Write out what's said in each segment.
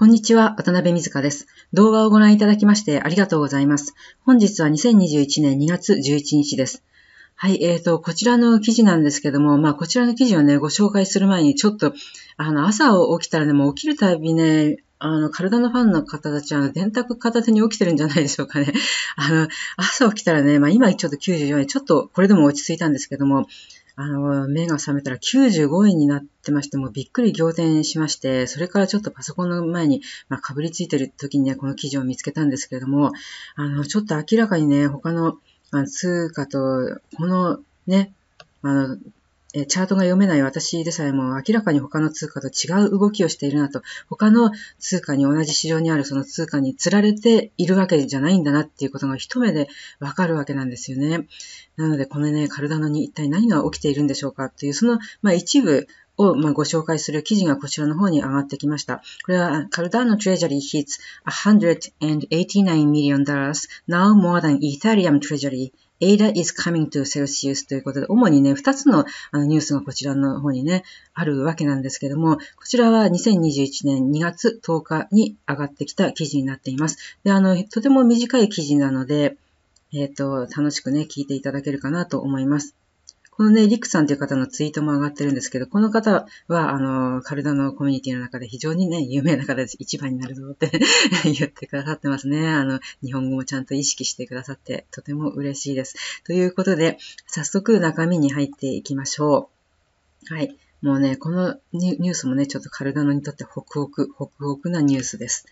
こんにちは、渡辺ずかです。動画をご覧いただきましてありがとうございます。本日は2021年2月11日です。はい、えーと、こちらの記事なんですけども、まあ、こちらの記事をね、ご紹介する前に、ちょっと、あの、朝起きたらね、もう起きるたびね、あの、体のファンの方たち、あの、電卓片手に起きてるんじゃないでしょうかね。あの、朝起きたらね、まあ、今ちょっと94円、ちょっとこれでも落ち着いたんですけども、あの、目が覚めたら95円になってまして、もうびっくり仰天しまして、それからちょっとパソコンの前に、まあ、かぶりついてる時にね、この記事を見つけたんですけれども、あの、ちょっと明らかにね、他の、あの通貨と、このね、あの、えチャートが読めない私でさえも明らかに他の通貨と違う動きをしているなと、他の通貨に同じ市場にあるその通貨に釣られているわけじゃないんだなっていうことが一目でわかるわけなんですよね。なので、このね、カルダノに一体何が起きているんでしょうかっていう、その、まあ、一部を、まあ、ご紹介する記事がこちらの方に上がってきました。これは、カルダーノ・トレジャリー hits 189 million dollars, now more than Ethereum Treasury Ada is coming to Celsius ということで、主にね、2つのニュースがこちらの方にね、あるわけなんですけども、こちらは2021年2月10日に上がってきた記事になっています。で、あの、とても短い記事なので、えっ、ー、と、楽しくね、聞いていただけるかなと思います。このね、リクさんという方のツイートも上がってるんですけど、この方は、あの、体のコミュニティの中で非常にね、有名な方です。一番になるぞって 言ってくださってますね。あの、日本語もちゃんと意識してくださって、とても嬉しいです。ということで、早速中身に入っていきましょう。はい。もうね、このニュースもね、ちょっとカルダノにとってホクホク、ホクホクなニュースです。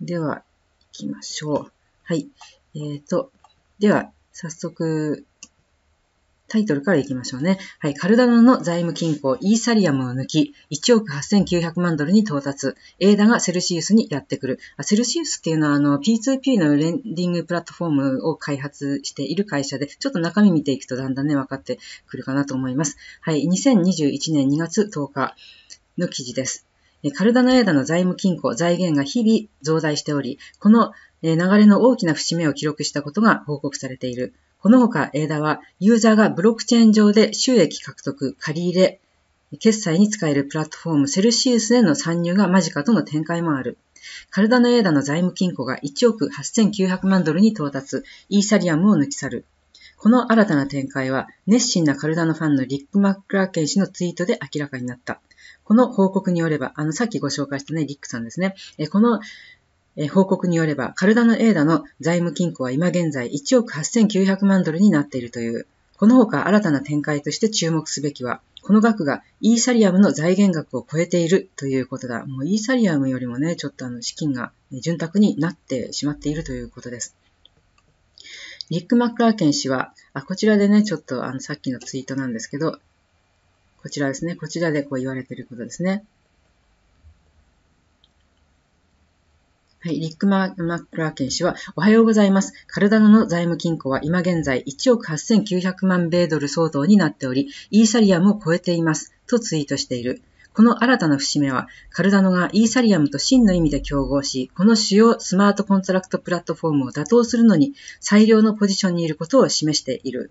では、行きましょう。はい。えっ、ー、と、では、早速、タイトルからいきましょうね。はい。カルダノの財務均衡、イーサリアムを抜き、1億8900万ドルに到達。エーダがセルシウスにやってくる。あセルシウスっていうのは、あの、P2P のレンディングプラットフォームを開発している会社で、ちょっと中身見ていくとだんだんね、分かってくるかなと思います。はい。2021年2月10日の記事です。カルダノエーダの財務均衡、財源が日々増大しており、この流れの大きな節目を記録したことが報告されている。この他、エーダは、ユーザーがブロックチェーン上で収益獲得、借り入れ、決済に使えるプラットフォームセルシウスへの参入が間近との展開もある。カルダのエーダの財務金庫が1億8900万ドルに到達、イーサリアムを抜き去る。この新たな展開は、熱心なカルダのファンのリック・マックラーケン氏のツイートで明らかになった。この報告によれば、あの、さっきご紹介したね、リックさんですね。このえ報告によれば、カルダのエーダの財務金庫は今現在1億8900万ドルになっているという。このほか新たな展開として注目すべきは、この額がイーサリアムの財源額を超えているということだ。もうイーサリアムよりもね、ちょっとあの資金が潤沢になってしまっているということです。リック・マッカーケン氏は、あ、こちらでね、ちょっとあのさっきのツイートなんですけど、こちらですね、こちらでこう言われていることですね。はい、リックマ・マックラーケン氏は、おはようございます。カルダノの財務金庫は今現在1億8900万米ドル相当になっており、イーサリアムを超えています。とツイートしている。この新たな節目は、カルダノがイーサリアムと真の意味で競合し、この主要スマートコントラクトプラットフォームを打倒するのに最良のポジションにいることを示している。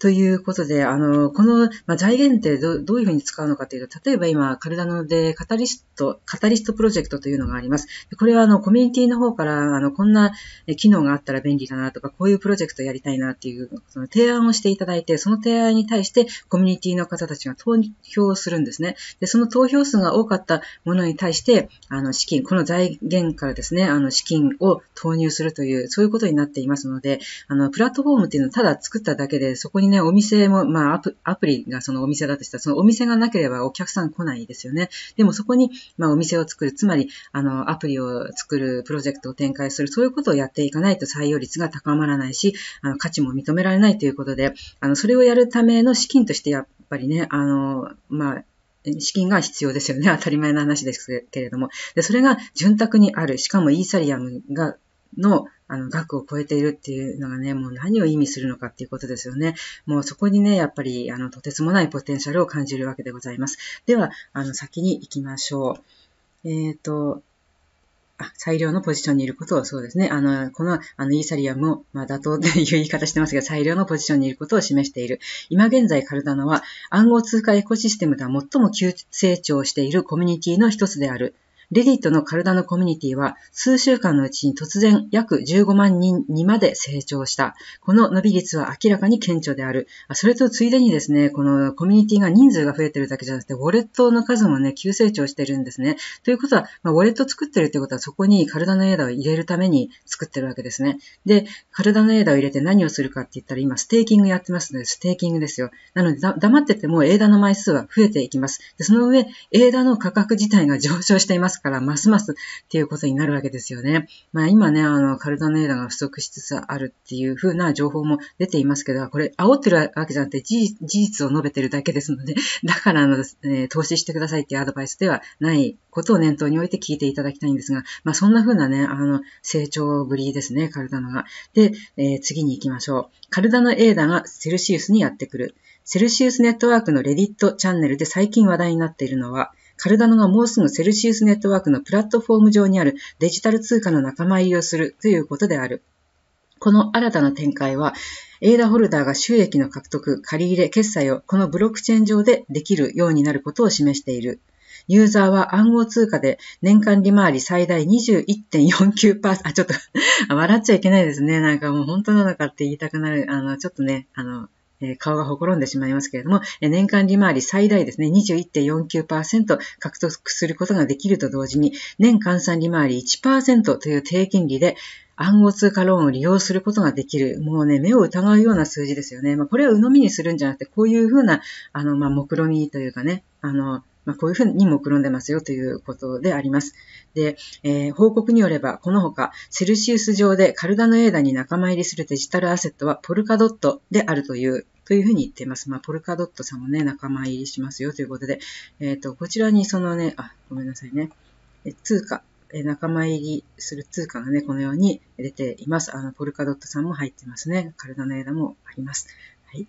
ということで、あの、この、まあ、財源ってどどういうふうに使うのかというと、例えば今、カルダノでカタリスト、カタリストプロジェクトというのがあります。これはあの、コミュニティの方から、あの、こんな機能があったら便利だなとか、こういうプロジェクトやりたいなっていう、その提案をしていただいて、その提案に対してコミュニティの方たちが投票するんですね。で、その投票数が多かったものに対して、あの、資金、この財源からですね、あの、資金を投入するという、そういうことになっていますので、あの、プラットフォームっていうのをただ作っただけで、そこにね、お店も、まあアプ、アプリがそのお店だとしたら、そのお店がなければお客さん来ないですよね。でもそこに、まあ、お店を作る、つまり、あの、アプリを作る、プロジェクトを展開する、そういうことをやっていかないと採用率が高まらないし、あの、価値も認められないということで、あの、それをやるための資金としてやっぱりね、あの、まあ、資金が必要ですよね。当たり前の話ですけれども。で、それが潤沢にある。しかもイーサリアムがのあの額を超えているっていうのがね、もう何を意味するのかっていうことですよね。もうそこにね、やっぱりあのとてつもないポテンシャルを感じるわけでございます。では、あの先に行きましょう。えっ、ー、と、あ、最良のポジションにいることを、そうですね。あの、この、あの、イーサリアムを、まあ、妥当っていう言い方してますが、最良のポジションにいることを示している。今現在、カルダノは、暗号通貨エコシステムでは最も急成長しているコミュニティの一つである。レディットの体のコミュニティは数週間のうちに突然約15万人にまで成長した。この伸び率は明らかに顕著である。それとついでにですね、このコミュニティが人数が増えてるだけじゃなくて、ウォレットの数もね、急成長してるんですね。ということは、まあ、ウォレット作ってるってことは、そこに体のエーダを入れるために作ってるわけですね。で、体のエーダを入れて何をするかって言ったら、今、ステーキングやってますので、ステーキングですよ。なので、黙っててもエーダの枚数は増えていきます。でその上、エーダの価格自体が上昇しています。から、ますますっていうことになるわけですよね。まあ今ね、あの、カルダネーダが不足しつつあるっていうふうな情報も出ていますけど、これ煽ってるわけじゃなくて事実を述べてるだけですので、だからあの、ね、投資してくださいっていうアドバイスではないことを念頭において聞いていただきたいんですが、まあそんなふうなね、あの、成長ぶりですね、カルダノが。で、えー、次に行きましょう。カルダノエーダがセルシウスにやってくる。セルシウスネットワークのレディットチャンネルで最近話題になっているのは、カルダノがもうすぐセルシウスネットワークのプラットフォーム上にあるデジタル通貨の仲間入りをするということである。この新たな展開は、エイダホルダーが収益の獲得、借り入れ、決済をこのブロックチェーン上でできるようになることを示している。ユーザーは暗号通貨で年間利回り最大21.49%、あ、ちょっと笑っちゃいけないですね。なんかもう本当なのかって言いたくなる。あの、ちょっとね、あの、えー、顔がほころんでしまいますけれども、え年間利回り最大ですね、21.49%獲得することができると同時に、年換算利回り1%という低金利で、暗号通貨ローンを利用することができる。もうね、目を疑うような数字ですよね。まあ、これを鵜呑みにするんじゃなくて、こういうふうな、あの、まあ、目論みというかね、あの、まあ、こういうふうにもくろんでますよということであります。で、えー、報告によれば、このほか、セルシウス上でカルダノエーダに仲間入りするデジタルアセットはポルカドットであるというというふうに言っています。まあ、ポルカドットさんもね、仲間入りしますよということで、えっ、ー、と、こちらにそのね、あ、ごめんなさいね、え通貨、え仲間入りする通貨がね、このように出ています。あの、ポルカドットさんも入ってますね。体の枝もあります。はい。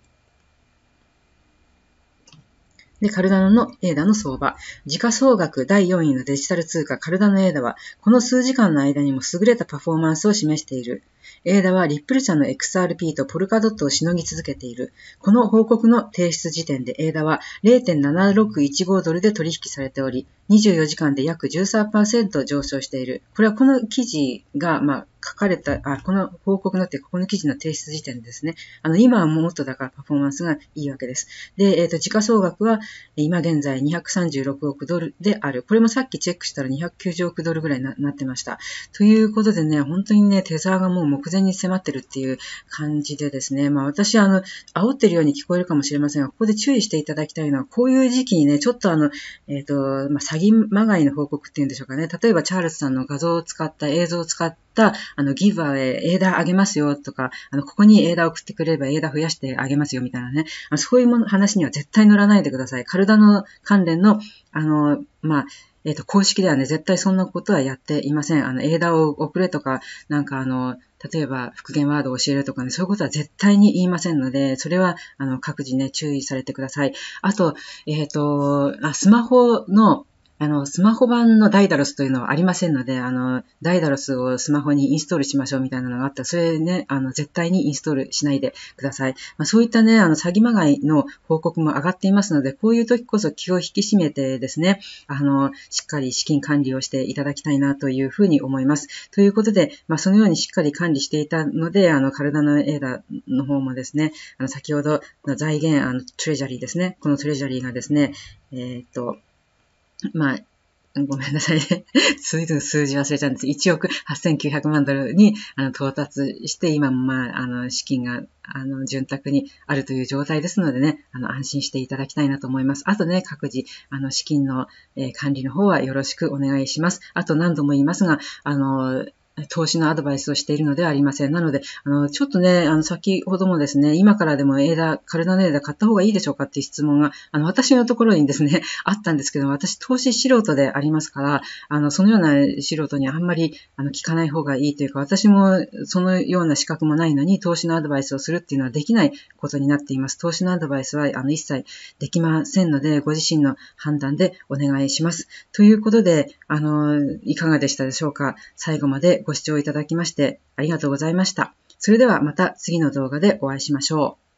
で、カルダノのエーダの相場。時価総額第4位のデジタル通貨カルダノエーダは、この数時間の間にも優れたパフォーマンスを示している。エーダはリップル社の XRP とポルカドットをしのぎ続けている。この報告の提出時点でエーダは0.7615ドルで取引されており、24時間で約13%上昇している。これはこの記事が、まあ、書かれた、あ、この報告のって、ここの記事の提出時点でですね、あの、今はもっとだからパフォーマンスがいいわけです。で、えっ、ー、と、時価総額は今現在236億ドルである。これもさっきチェックしたら290億ドルぐらいになってました。ということでね、本当にね、テザーがもう目前に迫ってるっていう感じでですね、まあ私、あの、煽ってるように聞こえるかもしれませんが、ここで注意していただきたいのは、こういう時期にね、ちょっとあの、えっ、ー、と、まあ、詐欺まがいの報告っていうんでしょうかね、例えばチャールズさんの画像を使った、映像を使った、、あの、ギブアウエーダーあげますよとか、あの、ここにエーダー送ってくれればエーダー増やしてあげますよみたいなね、あのそういうもの話には絶対乗らないでください。体の関連の、あの、まあ、えっ、ー、と、公式ではね、絶対そんなことはやっていません。あの、エーダーを送れとか、なんかあの、例えば復元ワードを教えるとかね、そういうことは絶対に言いませんので、それは、あの、各自ね、注意されてください。あと、えっ、ー、とあ、スマホの、あの、スマホ版のダイダロスというのはありませんので、あの、ダイダロスをスマホにインストールしましょうみたいなのがあったら、それね、あの、絶対にインストールしないでください。まあ、そういったね、あの、詐欺まがいの報告も上がっていますので、こういう時こそ気を引き締めてですね、あの、しっかり資金管理をしていただきたいなというふうに思います。ということで、まあ、そのようにしっかり管理していたので、あの、体のエーダの方もですね、あの、先ほどの財源、あの、トレジャリーですね、このトレジャリーがですね、えー、っと、まあ、ごめんなさいね。ぶ ん数字忘れちゃうんです。1億8900万ドルにあの到達して、今、もまあ、あの、資金が、あの、潤沢にあるという状態ですのでね、あの、安心していただきたいなと思います。あとね、各自、あの、資金の、えー、管理の方はよろしくお願いします。あと何度も言いますが、あの、投資のアドバイスをしているのではありません。なので、あの、ちょっとね、あの、先ほどもですね、今からでもエーダカルダネーダ買った方がいいでしょうかっていう質問が、あの、私のところにですね、あったんですけども、私、投資素人でありますから、あの、そのような素人にあんまり、あの、聞かない方がいいというか、私もそのような資格もないのに、投資のアドバイスをするっていうのはできないことになっています。投資のアドバイスは、あの、一切できませんので、ご自身の判断でお願いします。ということで、あの、いかがでしたでしょうか最後までご視聴いただきましてありがとうございました。それではまた次の動画でお会いしましょう。